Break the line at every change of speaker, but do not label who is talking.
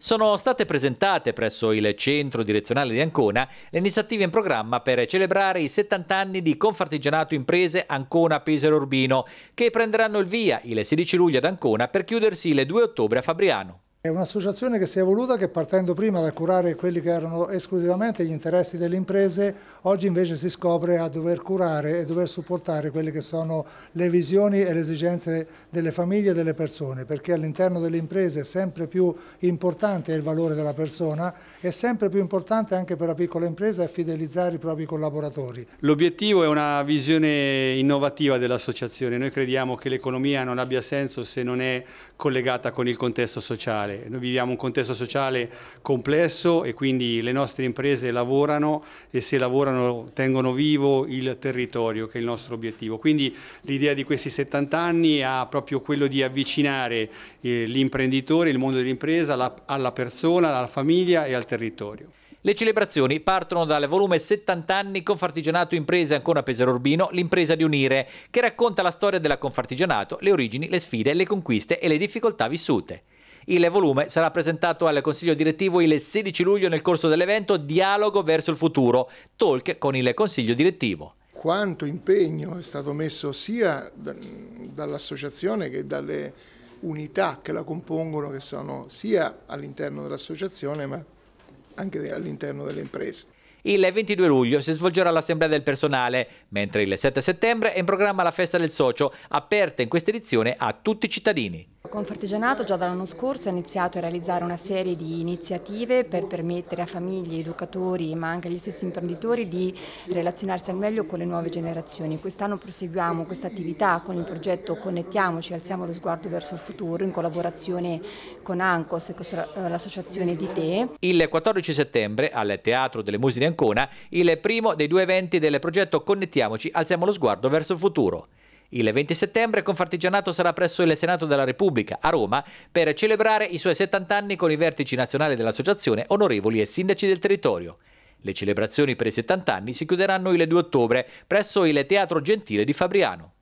Sono state presentate presso il centro direzionale di Ancona le iniziative in programma per celebrare i 70 anni di Confartigianato Imprese Ancona-Pesaro Urbino, che prenderanno il via il 16 luglio ad Ancona per chiudersi il 2 ottobre a Fabriano.
È un'associazione che si è evoluta che partendo prima da curare quelli che erano esclusivamente gli interessi delle imprese, oggi invece si scopre a dover curare e dover supportare quelle che sono le visioni e le esigenze delle famiglie e delle persone, perché all'interno delle imprese è sempre più importante il valore della persona e sempre più importante anche per la piccola impresa è fidelizzare i propri collaboratori.
L'obiettivo è una visione innovativa dell'associazione, noi crediamo che l'economia non abbia senso se non è collegata con il contesto sociale sociale. Noi viviamo un contesto sociale complesso e quindi le nostre imprese lavorano e se lavorano tengono vivo il territorio che è il nostro obiettivo. Quindi l'idea di questi 70 anni ha proprio quello di avvicinare eh, l'imprenditore, il mondo dell'impresa alla, alla persona, alla famiglia e al territorio.
Le celebrazioni partono dal volume 70 anni Confartigianato Imprese Ancora Pesaro Urbino, l'impresa di unire, che racconta la storia della Confartigianato, le origini, le sfide, le conquiste e le difficoltà vissute. Il volume sarà presentato al Consiglio direttivo il 16 luglio nel corso dell'evento Dialogo verso il futuro, talk con il Consiglio direttivo
quanto impegno è stato messo sia dall'associazione che dalle unità che la compongono, che sono sia all'interno dell'associazione ma anche all'interno delle imprese.
Il 22 luglio si svolgerà l'assemblea del personale, mentre il 7 settembre è in programma la festa del socio, aperta in questa edizione a tutti i cittadini.
Confartigianato già dall'anno scorso ha iniziato a realizzare una serie di iniziative per permettere a famiglie, educatori ma anche agli stessi imprenditori di relazionarsi al meglio con le nuove generazioni. Quest'anno proseguiamo questa attività con il progetto Connettiamoci, alziamo lo sguardo verso il futuro in collaborazione con ANCOS e con l'associazione di TE.
Il 14 settembre al Teatro delle Musi di Ancona il primo dei due eventi del progetto Connettiamoci, alziamo lo sguardo verso il futuro. Il 20 settembre Confartigianato sarà presso il Senato della Repubblica a Roma per celebrare i suoi 70 anni con i vertici nazionali dell'associazione, onorevoli e sindaci del territorio. Le celebrazioni per i 70 anni si chiuderanno il 2 ottobre presso il Teatro Gentile di Fabriano.